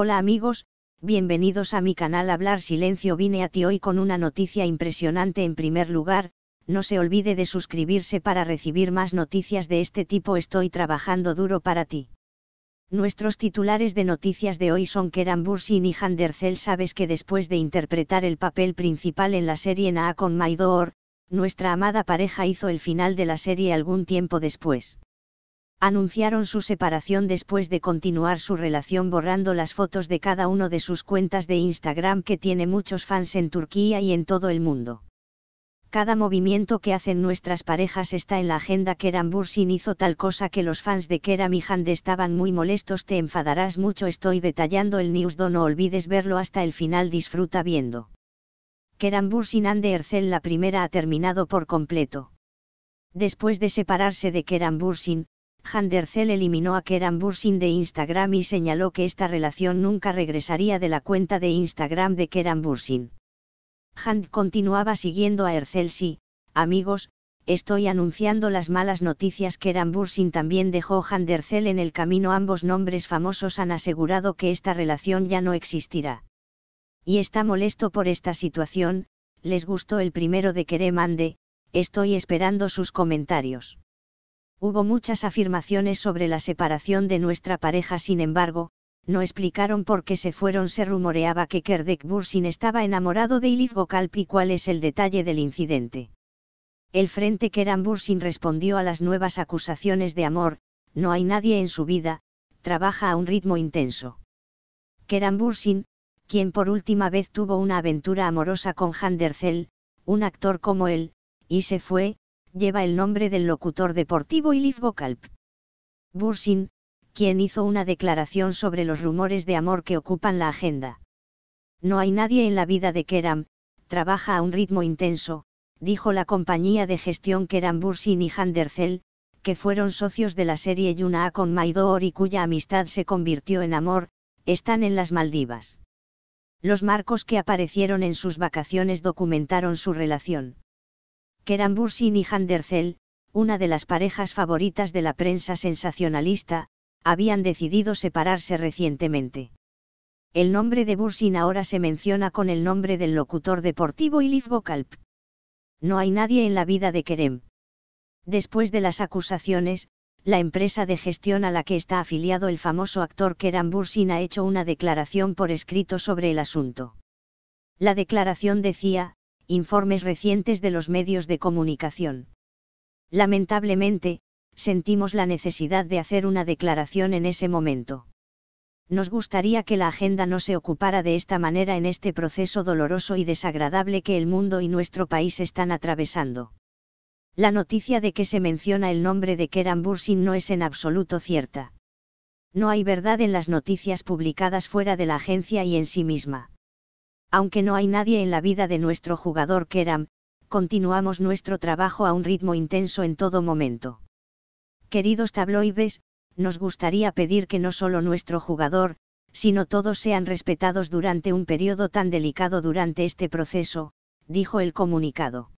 Hola amigos, bienvenidos a mi canal Hablar Silencio. Vine a ti hoy con una noticia impresionante. En primer lugar, no se olvide de suscribirse para recibir más noticias de este tipo. Estoy trabajando duro para ti. Nuestros titulares de noticias de hoy son Keran Bursin y Handercel. Sabes que después de interpretar el papel principal en la serie Naa con My nuestra amada pareja hizo el final de la serie algún tiempo después anunciaron su separación después de continuar su relación borrando las fotos de cada uno de sus cuentas de Instagram que tiene muchos fans en Turquía y en todo el mundo. Cada movimiento que hacen nuestras parejas está en la agenda. Kerem Bursin hizo tal cosa que los fans de Kerem y Hande estaban muy molestos. Te enfadarás mucho. Estoy detallando el news. No olvides verlo hasta el final. Disfruta viendo. Kerem Bursin Hande Ercel la primera ha terminado por completo. Después de separarse de Keram Bursin, Handercel eliminó a Keran Bursin de Instagram y señaló que esta relación nunca regresaría de la cuenta de Instagram de Keran Bursin. Hand continuaba siguiendo a Ercel si, amigos, estoy anunciando las malas noticias que Bursin también dejó Handercel en el camino. Ambos nombres famosos han asegurado que esta relación ya no existirá. Y está molesto por esta situación, les gustó el primero de Keremande, estoy esperando sus comentarios. Hubo muchas afirmaciones sobre la separación de nuestra pareja, sin embargo, no explicaron por qué se fueron. Se rumoreaba que Kerdek Bursin estaba enamorado de Ilif y ¿Cuál es el detalle del incidente? El frente Keran Bursin respondió a las nuevas acusaciones de amor, no hay nadie en su vida, trabaja a un ritmo intenso. Keran Bursin, quien por última vez tuvo una aventura amorosa con Handerzel, un actor como él, y se fue, lleva el nombre del locutor deportivo Ilif Bokalp. Bursin, quien hizo una declaración sobre los rumores de amor que ocupan la agenda. No hay nadie en la vida de Keram, trabaja a un ritmo intenso, dijo la compañía de gestión Keram Bursin y Handercel, que fueron socios de la serie Yuna A con Maidor y cuya amistad se convirtió en amor, están en las Maldivas. Los marcos que aparecieron en sus vacaciones documentaron su relación. Keran Bursin y Handerzel, una de las parejas favoritas de la prensa sensacionalista, habían decidido separarse recientemente. El nombre de Bursin ahora se menciona con el nombre del locutor deportivo Ilif Bokalp. No hay nadie en la vida de Kerem. Después de las acusaciones, la empresa de gestión a la que está afiliado el famoso actor Keran Bursin ha hecho una declaración por escrito sobre el asunto. La declaración decía, informes recientes de los medios de comunicación. Lamentablemente, sentimos la necesidad de hacer una declaración en ese momento. Nos gustaría que la agenda no se ocupara de esta manera en este proceso doloroso y desagradable que el mundo y nuestro país están atravesando. La noticia de que se menciona el nombre de Keran Bursin no es en absoluto cierta. No hay verdad en las noticias publicadas fuera de la agencia y en sí misma aunque no hay nadie en la vida de nuestro jugador Keram, continuamos nuestro trabajo a un ritmo intenso en todo momento. Queridos tabloides, nos gustaría pedir que no solo nuestro jugador, sino todos sean respetados durante un periodo tan delicado durante este proceso, dijo el comunicado.